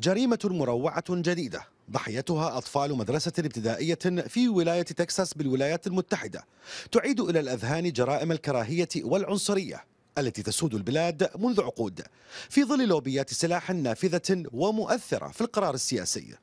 جريمة مروعة جديدة ضحيتها أطفال مدرسة ابتدائية في ولاية تكساس بالولايات المتحدة تعيد إلى الأذهان جرائم الكراهية والعنصرية التي تسود البلاد منذ عقود في ظل لوبيات سلاح نافذة ومؤثرة في القرار السياسي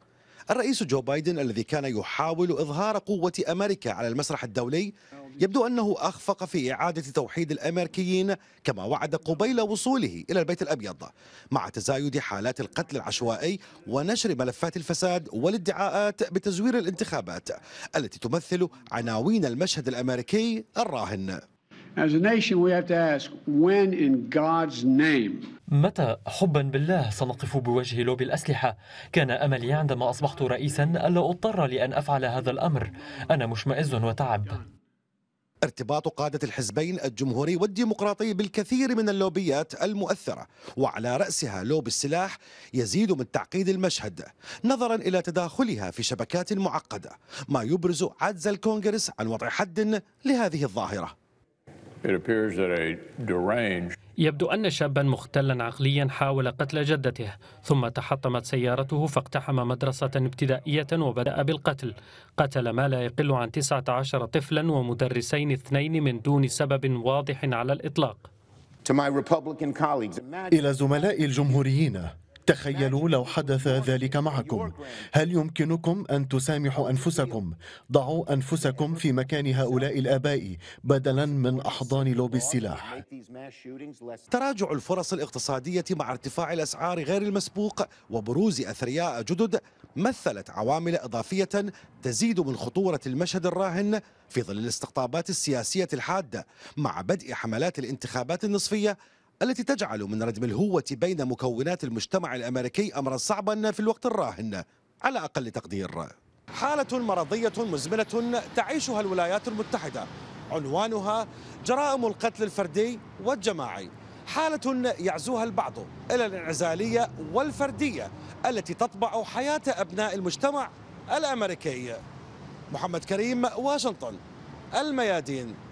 الرئيس جو بايدن الذي كان يحاول إظهار قوة أمريكا على المسرح الدولي يبدو أنه أخفق في إعادة توحيد الأمريكيين كما وعد قبيل وصوله إلى البيت الأبيض مع تزايد حالات القتل العشوائي ونشر ملفات الفساد والادعاءات بتزوير الانتخابات التي تمثل عناوين المشهد الأمريكي الراهن متى حبا بالله سنقف بوجه لوبي الأسلحة كان أملي عندما أصبحت رئيسا ألا أضطر لأن أفعل هذا الأمر أنا مشمئز وتعب ارتباط قادة الحزبين الجمهوري والديمقراطي بالكثير من اللوبيات المؤثرة وعلى رأسها لوب السلاح يزيد من تعقيد المشهد نظرا إلى تداخلها في شبكات معقدة ما يبرز عجز الكونغرس عن وضع حد لهذه الظاهرة يبدو أن شابا مختلا عقليا حاول قتل جدته ثم تحطمت سيارته فاقتحم مدرسة ابتدائية وبدأ بالقتل قتل ما لا يقل عن 19 طفلا ومدرسين اثنين من دون سبب واضح على الإطلاق إلى زملائي الجمهوريين تخيلوا لو حدث ذلك معكم هل يمكنكم أن تسامحوا أنفسكم ضعوا أنفسكم في مكان هؤلاء الآباء بدلا من أحضان لوبي السلاح تراجع الفرص الاقتصادية مع ارتفاع الأسعار غير المسبوق وبروز أثرياء جدد مثلت عوامل إضافية تزيد من خطورة المشهد الراهن في ظل الاستقطابات السياسية الحادة مع بدء حملات الانتخابات النصفية التي تجعل من ردم الهوة بين مكونات المجتمع الأمريكي أمرا صعبا في الوقت الراهن على أقل تقدير حالة مرضية مزمنة تعيشها الولايات المتحدة عنوانها جرائم القتل الفردي والجماعي حالة يعزوها البعض إلى الانعزالية والفردية التي تطبع حياة أبناء المجتمع الأمريكي محمد كريم واشنطن الميادين